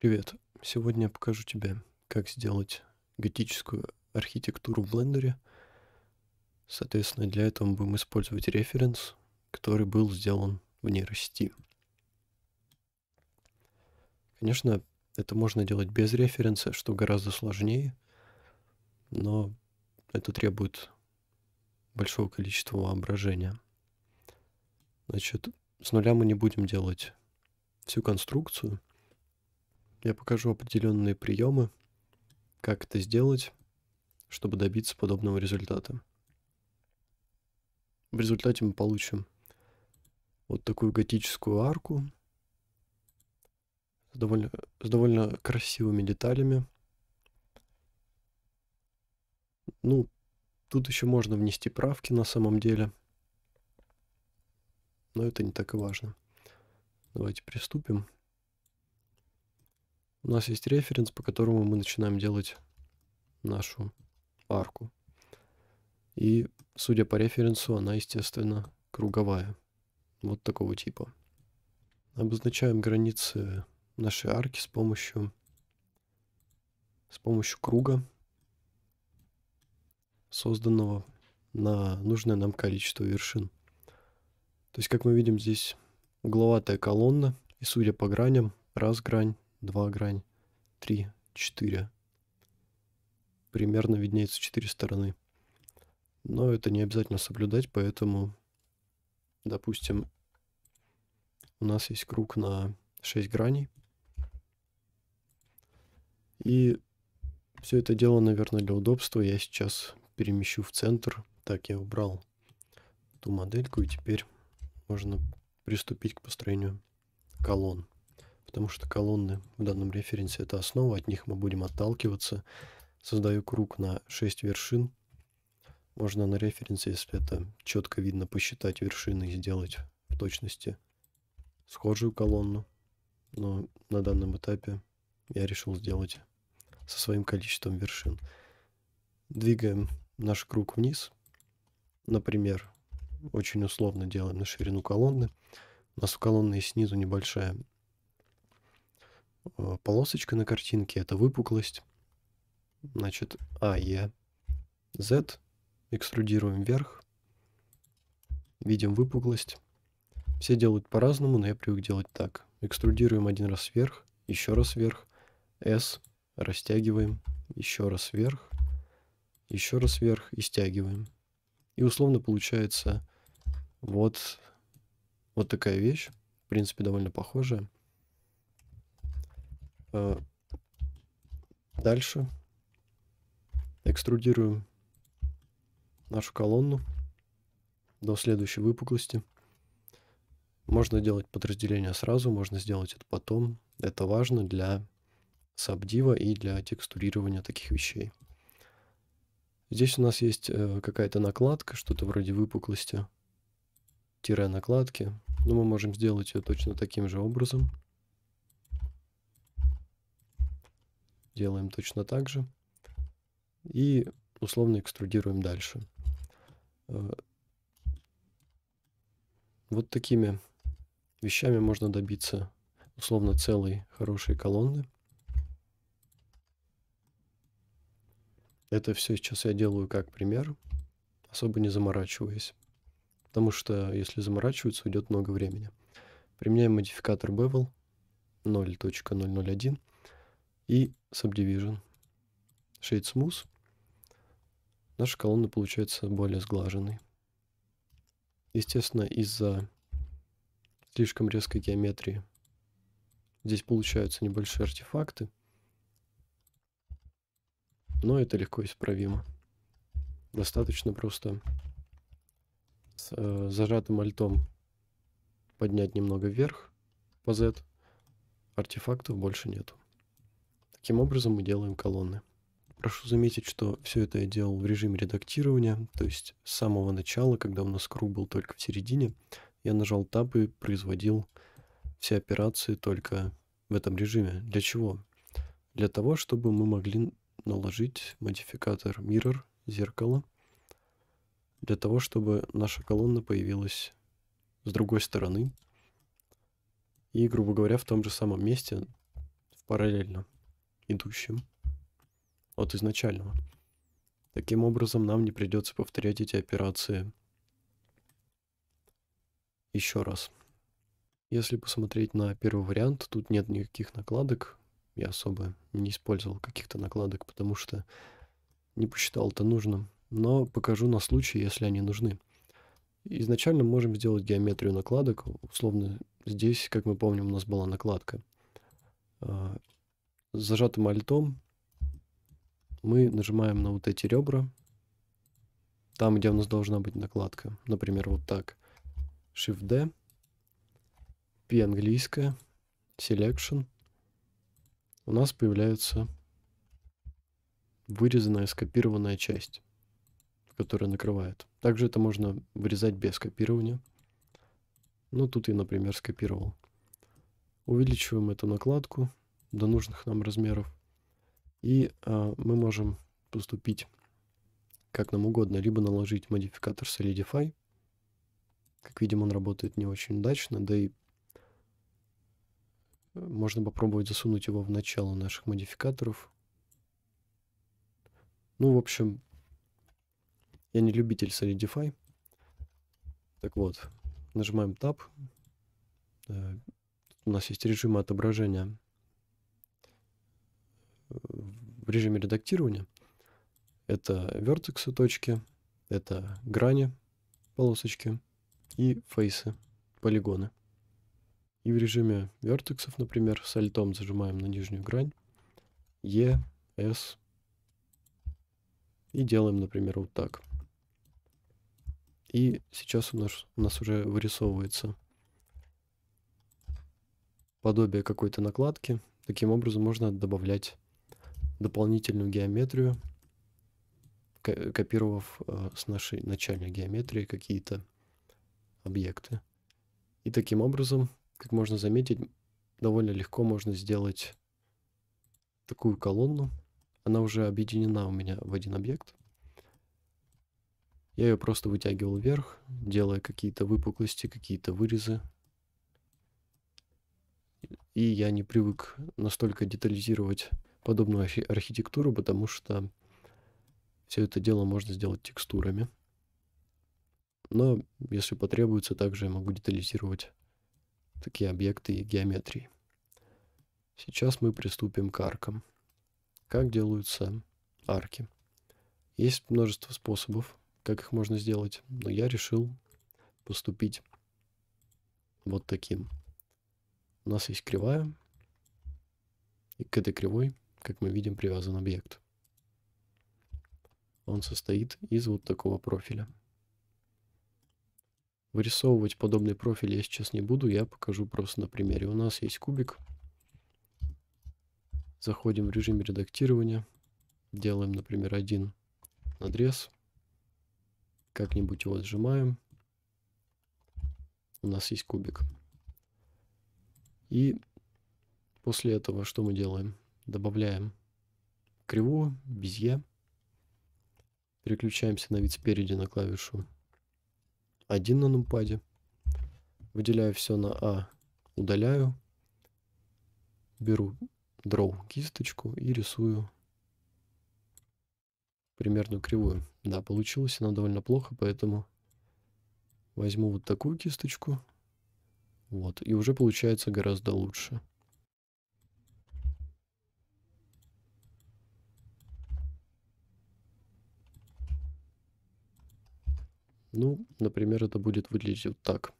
Привет! Сегодня я покажу тебе, как сделать готическую архитектуру в блендере. Соответственно, для этого мы будем использовать референс, который был сделан в нейросети. Конечно, это можно делать без референса, что гораздо сложнее, но это требует большого количества воображения. Значит, с нуля мы не будем делать всю конструкцию – я покажу определенные приемы, как это сделать, чтобы добиться подобного результата. В результате мы получим вот такую готическую арку с довольно, с довольно красивыми деталями. Ну, тут еще можно внести правки на самом деле, но это не так и важно. Давайте приступим. У нас есть референс, по которому мы начинаем делать нашу арку. И, судя по референсу, она, естественно, круговая. Вот такого типа. Обозначаем границы нашей арки с помощью, с помощью круга, созданного на нужное нам количество вершин. То есть, как мы видим, здесь угловатая колонна, и судя по граням, раз грань, два грань, три, четыре, Примерно виднеется четыре стороны. Но это не обязательно соблюдать, поэтому, допустим, у нас есть круг на 6 граней. И все это дело, наверное, для удобства я сейчас перемещу в центр. Так, я убрал ту модельку, и теперь можно приступить к построению колонн потому что колонны в данном референсе — это основа, от них мы будем отталкиваться. Создаю круг на 6 вершин. Можно на референсе, если это четко видно, посчитать вершины и сделать в точности схожую колонну. Но на данном этапе я решил сделать со своим количеством вершин. Двигаем наш круг вниз. Например, очень условно делаем на ширину колонны. У нас у колонны снизу небольшая Э, полосочка на картинке – это выпуклость. Значит, А, Е, Z. Экструдируем вверх. Видим выпуклость. Все делают по-разному, но я привык делать так. Экструдируем один раз вверх, еще раз вверх. S. Растягиваем. Еще раз вверх. Еще раз вверх и стягиваем. И условно получается вот, вот такая вещь. В принципе, довольно похожая. Э, дальше экструдируем нашу колонну до следующей выпуклости. Можно делать подразделение сразу, можно сделать это потом. Это важно для сабдива и для текстурирования таких вещей. Здесь у нас есть э, какая-то накладка, что-то вроде выпуклости, тире накладки. Но мы можем сделать ее точно таким же образом. делаем точно так же и условно экструдируем дальше. Э, вот такими вещами можно добиться условно целой хорошей колонны. Это все сейчас я делаю как пример, особо не заморачиваясь. Потому что если заморачиваться, уйдет много времени. Применяем модификатор bevel 0.001 и Subdivision. Shade Smooth. Наша колонна получается более сглаженной. Естественно, из-за слишком резкой геометрии здесь получаются небольшие артефакты. Но это легко исправимо. Достаточно просто с э, зажатым альтом поднять немного вверх по Z. Артефактов больше нету. Таким образом мы делаем колонны. Прошу заметить, что все это я делал в режиме редактирования, то есть с самого начала, когда у нас круг был только в середине, я нажал Tab и производил все операции только в этом режиме. Для чего? Для того, чтобы мы могли наложить модификатор Mirror, зеркало, для того, чтобы наша колонна появилась с другой стороны и, грубо говоря, в том же самом месте параллельно идущим от изначального. Таким образом, нам не придется повторять эти операции еще раз. Если посмотреть на первый вариант, тут нет никаких накладок. Я особо не использовал каких-то накладок, потому что не посчитал это нужным. Но покажу на случай, если они нужны. Изначально можем сделать геометрию накладок. Условно, здесь, как мы помним, у нас была накладка. А, с зажатым альтом мы нажимаем на вот эти ребра, там, где у нас должна быть накладка. Например, вот так. Shift-D, P английская, Selection. У нас появляется вырезанная, скопированная часть, которая накрывает. Также это можно вырезать без копирования. Ну, тут я, например, скопировал. Увеличиваем эту накладку до нужных нам размеров. И э, мы можем поступить как нам угодно, либо наложить модификатор Solidify. Как видим, он работает не очень удачно, да и э, можно попробовать засунуть его в начало наших модификаторов. Ну, в общем, я не любитель Solidify. Так вот, нажимаем Tab. Э, у нас есть режимы отображения в режиме редактирования. Это вертексы точки, это грани, полосочки и фейсы, полигоны. И в режиме вертексов, например, с альтом зажимаем на нижнюю грань, E, S, и делаем, например, вот так. И сейчас у нас, у нас уже вырисовывается подобие какой-то накладки. Таким образом можно добавлять дополнительную геометрию, копировав э, с нашей начальной геометрии какие-то объекты. И таким образом, как можно заметить, довольно легко можно сделать такую колонну. Она уже объединена у меня в один объект. Я ее просто вытягивал вверх, делая какие-то выпуклости, какие-то вырезы. И я не привык настолько детализировать подобную архитектуру, потому что все это дело можно сделать текстурами. Но если потребуется, также я могу детализировать такие объекты и геометрии. Сейчас мы приступим к аркам. Как делаются арки? Есть множество способов, как их можно сделать, но я решил поступить вот таким. У нас есть кривая, и к этой кривой как мы видим, привязан объект. Он состоит из вот такого профиля. Вырисовывать подобный профиль я сейчас не буду, я покажу просто на примере. У нас есть кубик. Заходим в режим редактирования. Делаем, например, один надрез. Как-нибудь его сжимаем. У нас есть кубик. И после этого что мы делаем? добавляем кривую, безе. Переключаемся на вид спереди на клавишу 1 на нумпаде. Выделяю все на А, удаляю. Беру Draw кисточку и рисую примерную кривую. Да, получилось она довольно плохо, поэтому возьму вот такую кисточку. Вот, и уже получается гораздо лучше. Ну, например, это будет выглядеть вот так.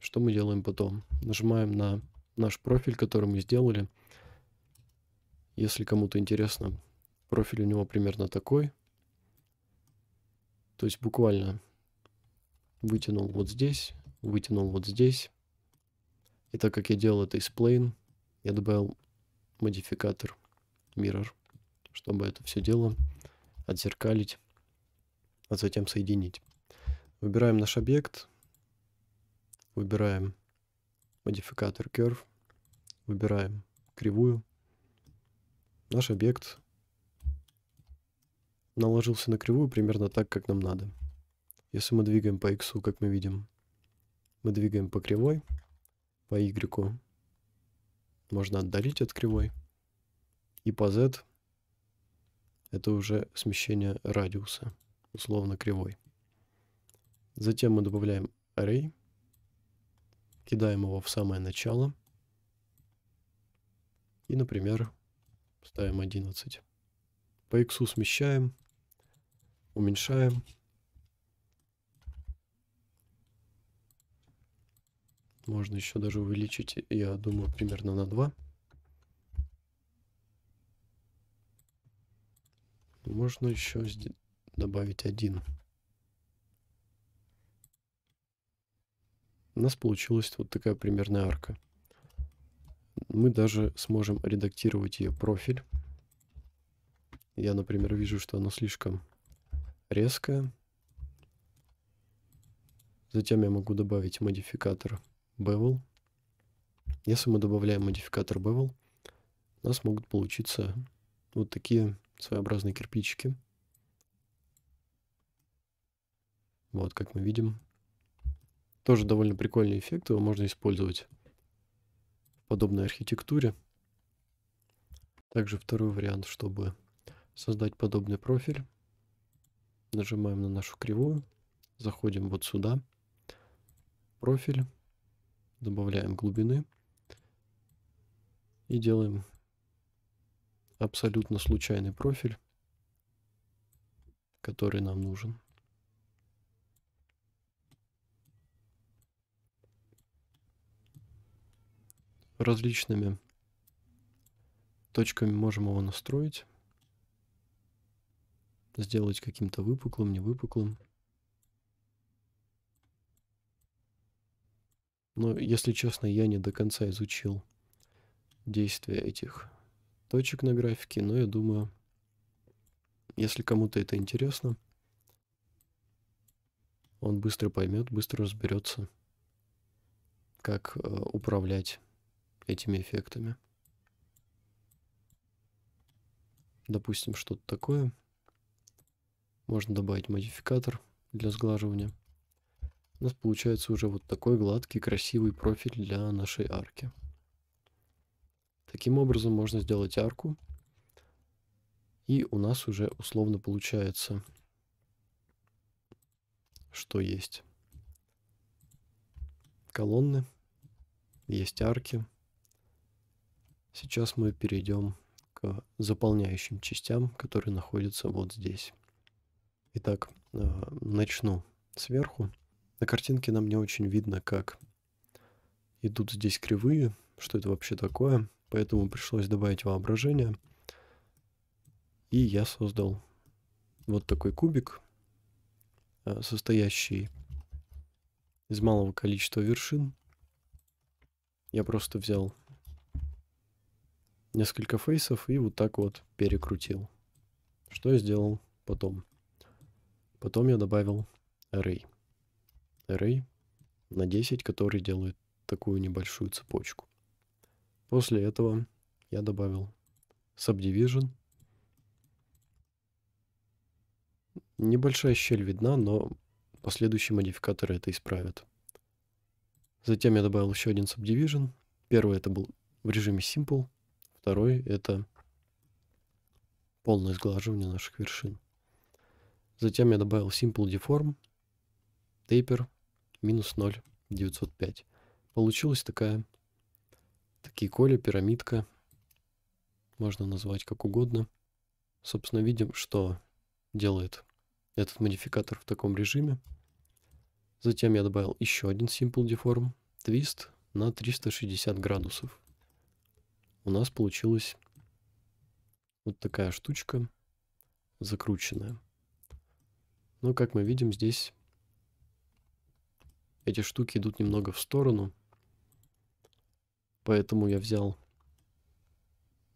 Что мы делаем потом? Нажимаем на наш профиль, который мы сделали. Если кому-то интересно, профиль у него примерно такой. То есть буквально вытянул вот здесь, вытянул вот здесь. И так как я делал это из plane, я добавил модификатор mirror, чтобы это все дело отзеркалить, а затем соединить. Выбираем наш объект, выбираем модификатор Curve, выбираем кривую. Наш объект наложился на кривую примерно так, как нам надо. Если мы двигаем по x, как мы видим, мы двигаем по кривой, по y можно отдалить от кривой, и по z это уже смещение радиуса, условно кривой. Затем мы добавляем array. Кидаем его в самое начало. И, например, ставим 11. По x смещаем, уменьшаем. Можно еще даже увеличить, я думаю, примерно на 2. Можно еще добавить 1. у нас получилась вот такая примерная арка. Мы даже сможем редактировать ее профиль. Я, например, вижу, что она слишком резкая. Затем я могу добавить модификатор Bevel. Если мы добавляем модификатор Bevel, у нас могут получиться вот такие своеобразные кирпичики. Вот, как мы видим, тоже довольно прикольный эффект, его можно использовать в подобной архитектуре. Также второй вариант, чтобы создать подобный профиль. Нажимаем на нашу кривую, заходим вот сюда, профиль, добавляем глубины и делаем абсолютно случайный профиль, который нам нужен. различными точками можем его настроить, сделать каким-то выпуклым, невыпуклым. Но, если честно, я не до конца изучил действия этих точек на графике, но я думаю, если кому-то это интересно, он быстро поймет, быстро разберется, как э, управлять этими эффектами. Допустим, что-то такое. Можно добавить модификатор для сглаживания. У нас получается уже вот такой гладкий, красивый профиль для нашей арки. Таким образом можно сделать арку. И у нас уже условно получается, что есть колонны, есть арки, Сейчас мы перейдем к заполняющим частям, которые находятся вот здесь. Итак, э, начну сверху. На картинке нам не очень видно, как идут здесь кривые, что это вообще такое, поэтому пришлось добавить воображение. И я создал вот такой кубик, э, состоящий из малого количества вершин. Я просто взял несколько фейсов и вот так вот перекрутил. Что я сделал потом? Потом я добавил array. Array на 10, который делает такую небольшую цепочку. После этого я добавил subdivision. Небольшая щель видна, но последующие модификаторы это исправят. Затем я добавил еще один subdivision. Первый это был в режиме simple, Второй – это полное сглаживание наших вершин. Затем я добавил Simple Deform, Taper, минус 0,905. Получилась такая, такие коли, пирамидка, можно назвать как угодно. Собственно, видим, что делает этот модификатор в таком режиме. Затем я добавил еще один Simple Deform, Twist на 360 градусов у нас получилась вот такая штучка закрученная. Но, как мы видим, здесь эти штуки идут немного в сторону. Поэтому я взял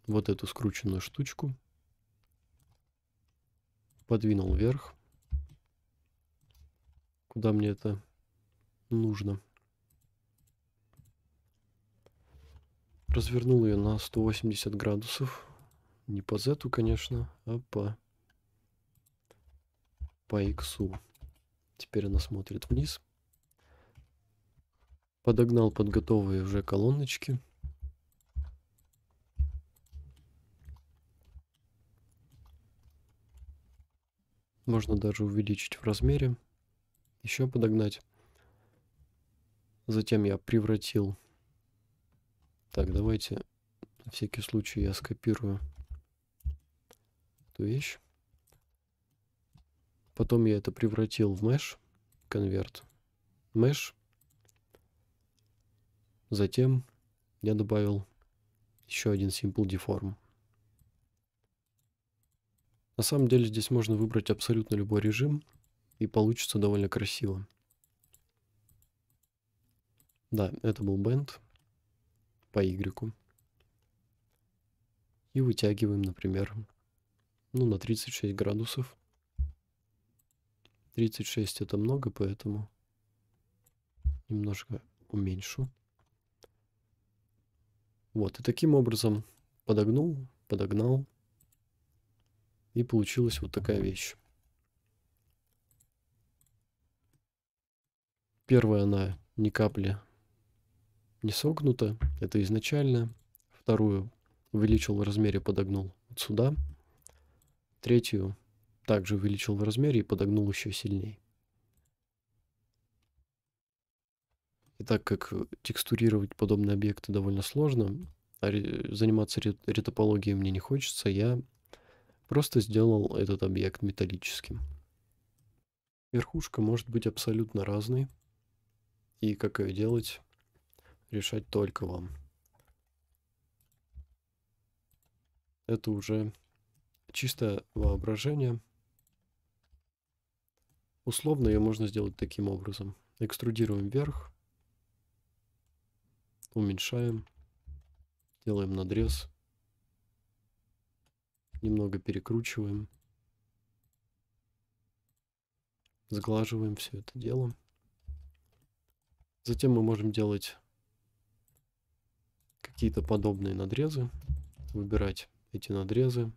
вот эту скрученную штучку, подвинул вверх, куда мне это нужно. развернул ее на 180 градусов. Не по Z, конечно, а по, по X. Теперь она смотрит вниз. Подогнал под готовые уже колоночки. Можно даже увеличить в размере. Еще подогнать. Затем я превратил так, давайте на всякий случай я скопирую эту вещь. Потом я это превратил в mesh, конверт, mesh. Затем я добавил еще один simple deform. На самом деле здесь можно выбрать абсолютно любой режим, и получится довольно красиво. Да, это был Bend по Y. И вытягиваем, например, ну, на 36 градусов. 36 это много, поэтому немножко уменьшу. Вот, и таким образом подогнул, подогнал, и получилась вот такая вещь. Первая она ни капли не согнуто, это изначально. Вторую увеличил в размере, подогнул вот сюда. Третью также увеличил в размере и подогнул еще сильнее. И так как текстурировать подобные объекты довольно сложно, а заниматься ретопологией мне не хочется, я просто сделал этот объект металлическим. Верхушка может быть абсолютно разной, и как ее делать, решать только вам. Это уже чисто воображение. Условно ее можно сделать таким образом. Экструдируем вверх, уменьшаем, делаем надрез, немного перекручиваем, сглаживаем все это дело. Затем мы можем делать какие-то подобные надрезы, выбирать эти надрезы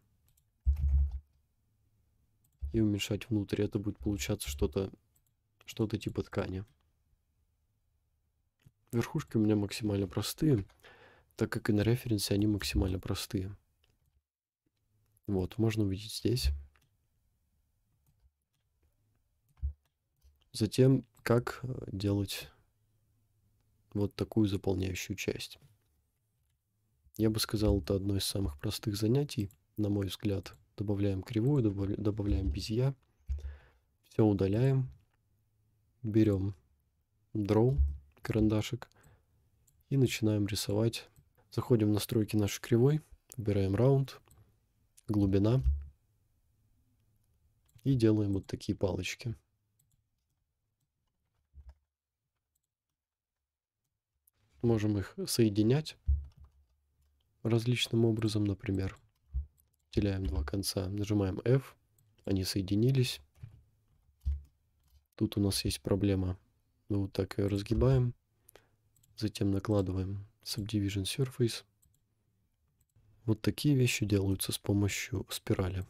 и уменьшать внутрь. Это будет получаться что-то что-то типа ткани. Верхушки у меня максимально простые, так как и на референсе они максимально простые. Вот, можно увидеть здесь. Затем, как э, делать вот такую заполняющую часть. Я бы сказал, это одно из самых простых занятий, на мой взгляд. Добавляем кривую, добавляем безья. Все удаляем. Берем draw, карандашик. И начинаем рисовать. Заходим в настройки нашей кривой. Выбираем раунд, глубина. И делаем вот такие палочки. Можем их соединять различным образом, например. Деляем два конца, нажимаем F, они соединились. Тут у нас есть проблема. Мы вот так ее разгибаем, затем накладываем Subdivision Surface. Вот такие вещи делаются с помощью спирали.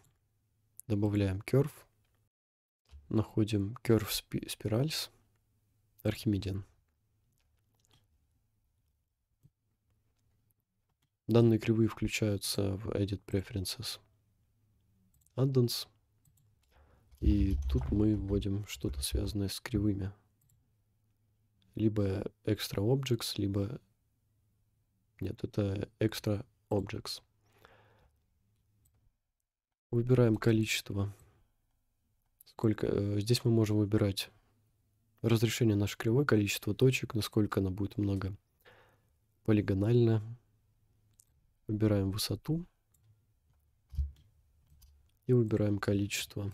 Добавляем Curve, находим Curve Spirals, Архимедиан. Данные кривые включаются в Edit Preferences. Addons. И тут мы вводим что-то связанное с кривыми. Либо Extra Objects, либо... Нет, это Extra Objects. Выбираем количество. Сколько... Э, здесь мы можем выбирать разрешение нашей кривой, количество точек, насколько она будет много. Полигонально Выбираем высоту. И выбираем количество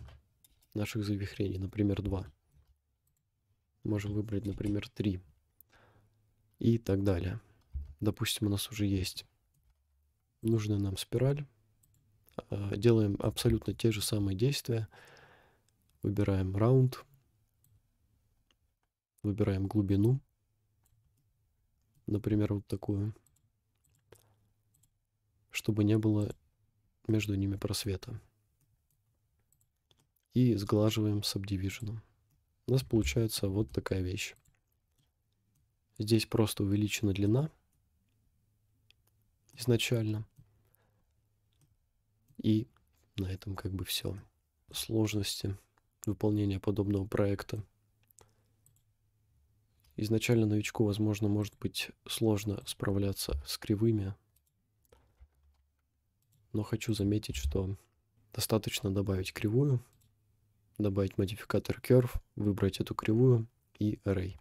наших завихрений, например, 2. Можем выбрать, например, 3. И так далее. Допустим, у нас уже есть нужная нам спираль. А, делаем абсолютно те же самые действия. Выбираем раунд. Выбираем глубину. Например, вот такую чтобы не было между ними просвета. И сглаживаем субдивиженом. У нас получается вот такая вещь. Здесь просто увеличена длина изначально. И на этом как бы все. Сложности выполнения подобного проекта. Изначально новичку, возможно, может быть сложно справляться с кривыми, но хочу заметить, что достаточно добавить кривую, добавить модификатор curve, выбрать эту кривую и array.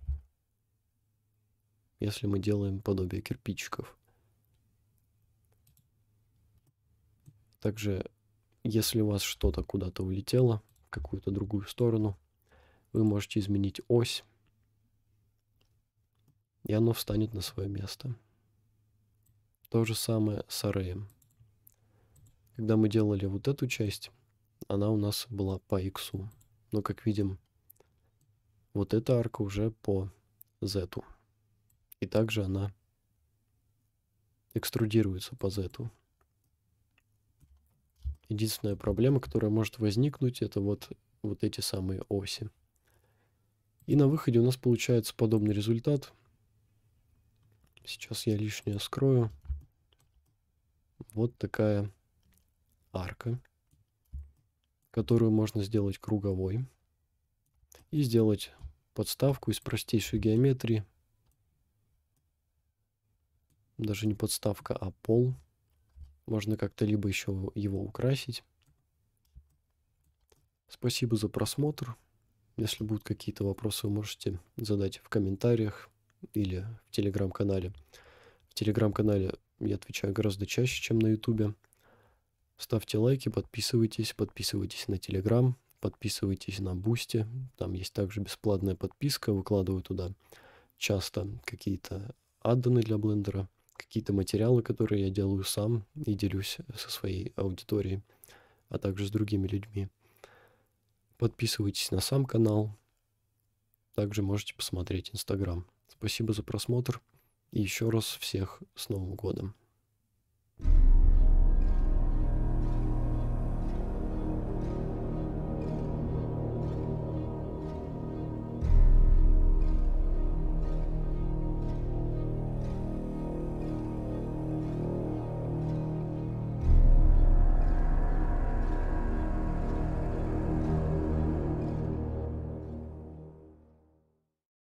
Если мы делаем подобие кирпичиков. Также, если у вас что-то куда-то улетело, в какую-то другую сторону, вы можете изменить ось, и оно встанет на свое место. То же самое с ареем. Когда мы делали вот эту часть, она у нас была по X. Но, как видим, вот эта арка уже по Z. И также она экструдируется по Z. Единственная проблема, которая может возникнуть, это вот, вот эти самые оси. И на выходе у нас получается подобный результат. Сейчас я лишнее скрою. Вот такая арка, которую можно сделать круговой и сделать подставку из простейшей геометрии. Даже не подставка, а пол. Можно как-то либо еще его украсить. Спасибо за просмотр. Если будут какие-то вопросы, вы можете задать в комментариях или в телеграм-канале. В телеграм-канале я отвечаю гораздо чаще, чем на ютубе. Ставьте лайки, подписывайтесь, подписывайтесь на Телеграм, подписывайтесь на Бусти. Там есть также бесплатная подписка. Выкладываю туда часто какие-то адданы для блендера, какие-то материалы, которые я делаю сам и делюсь со своей аудиторией, а также с другими людьми. Подписывайтесь на сам канал. Также можете посмотреть Инстаграм. Спасибо за просмотр. И еще раз всех с Новым годом.